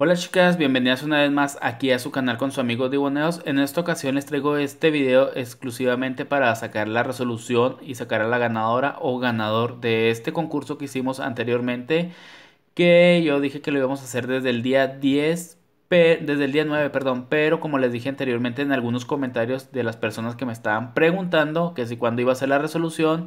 Hola chicas, bienvenidas una vez más aquí a su canal con su amigo Diboneos. En esta ocasión les traigo este video exclusivamente para sacar la resolución y sacar a la ganadora o ganador de este concurso que hicimos anteriormente que yo dije que lo íbamos a hacer desde el día 10 desde el día 9, perdón, pero como les dije anteriormente en algunos comentarios de las personas que me estaban preguntando que si cuando iba a ser la resolución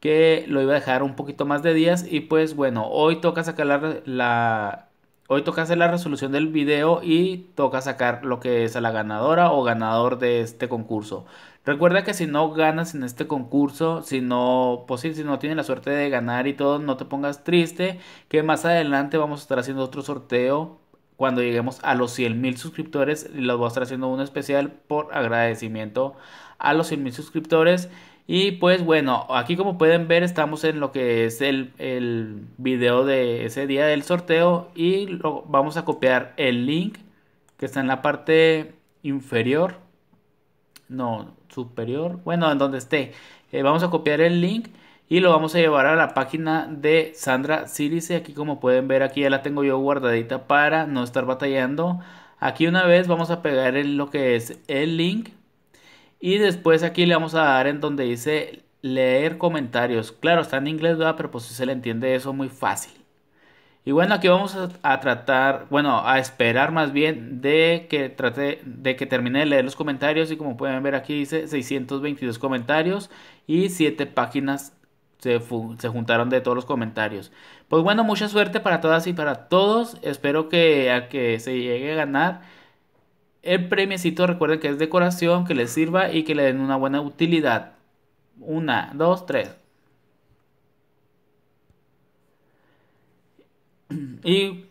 que lo iba a dejar un poquito más de días y pues bueno, hoy toca sacar la hoy toca hacer la resolución del video y toca sacar lo que es a la ganadora o ganador de este concurso. Recuerda que si no ganas en este concurso, si no, pues si no tienes la suerte de ganar y todo, no te pongas triste, que más adelante vamos a estar haciendo otro sorteo cuando lleguemos a los 100 mil suscriptores y los voy a estar haciendo uno especial por agradecimiento a los 100 mil suscriptores y pues bueno, aquí como pueden ver estamos en lo que es el, video de ese día del sorteo y lo, vamos a copiar el link que está en la parte inferior, no, superior, bueno, en donde esté. Eh, vamos a copiar el link y lo vamos a llevar a la página de Sandra Silice. Aquí como pueden ver aquí ya la tengo yo guardadita para no estar batallando. Aquí una vez vamos a pegar en lo que es el link y después aquí le vamos a dar en donde dice leer comentarios. Claro, está en inglés, pero pues se le entiende eso muy fácil. Y bueno, aquí vamos a, tratar, bueno, a esperar más bien de que trate, de que termine de leer los comentarios. Y como pueden ver aquí dice 622 comentarios y 7 páginas se, juntaron de todos los comentarios. Pues bueno, mucha suerte para todas y para todos. Espero que que se llegue a ganar el premiecito recuerden que es decoración, que les sirva y que le den una buena utilidad. Una, dos, tres. Y...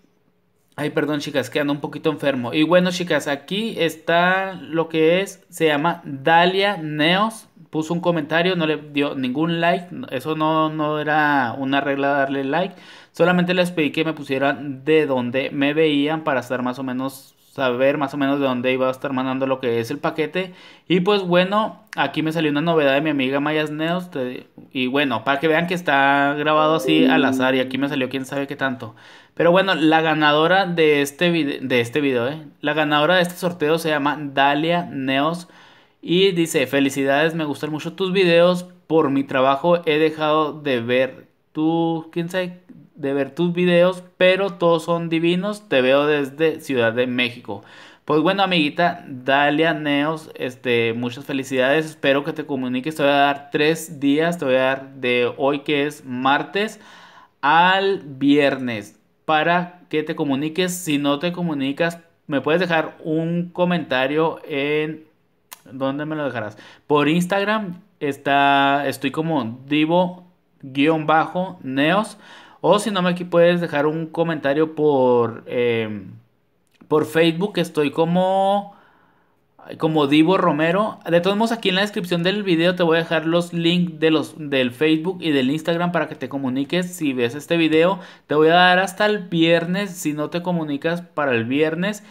Ay, perdón chicas, quedando un poquito enfermo. Y bueno chicas, aquí está lo que es, se llama Dalia Neos. Puso un comentario, no le dio ningún like. Eso no, no era una regla darle like. Solamente les pedí que me pusieran de donde me veían para estar más o menos saber más o menos de dónde iba a estar mandando lo que es el paquete. Y pues bueno, aquí me salió una novedad de mi amiga Mayas Neos Y bueno, para que vean que está grabado así al azar y aquí me salió quién sabe qué tanto. Pero bueno, la ganadora de este, video, de este video, ¿eh? la ganadora de este sorteo se llama Dalia Neos. Y dice, felicidades, me gustan mucho tus videos. Por mi trabajo he dejado de ver tu... quién sabe, de ver tus videos, pero todos son divinos. Te veo desde Ciudad de México. Pues bueno, amiguita, Dalia Neos, este, muchas felicidades. Espero que te comuniques. Te voy a dar tres días. Te voy a dar de hoy, que es martes, al viernes, para que te comuniques. Si no te comunicas, me puedes dejar un comentario en. ¿Dónde me lo dejarás? Por Instagram está, estoy como divo-neos o si no me aquí puedes dejar un comentario por, em, por Facebook. Estoy como, como Divo Romero. De todos modos, aquí en la descripción del video te voy a dejar los links de los, del Facebook y del Instagram para que te comuniques. Si ves este video, te voy a dar hasta el viernes. Si no te comunicas para el viernes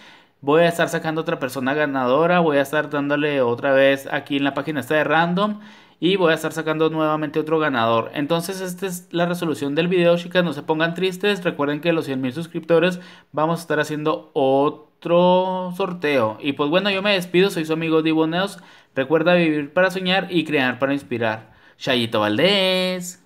voy a estar sacando otra persona ganadora, voy a estar dándole otra vez aquí en la página esta de random y voy a estar sacando nuevamente otro ganador. Entonces esta es la resolución del video, chicas, no se pongan tristes. Recuerden que los 100.000 suscriptores vamos a estar haciendo otro sorteo. Y pues bueno, yo me despido, soy su amigo Diboneos. Recuerda vivir para soñar y crear para inspirar. Chayito Valdés.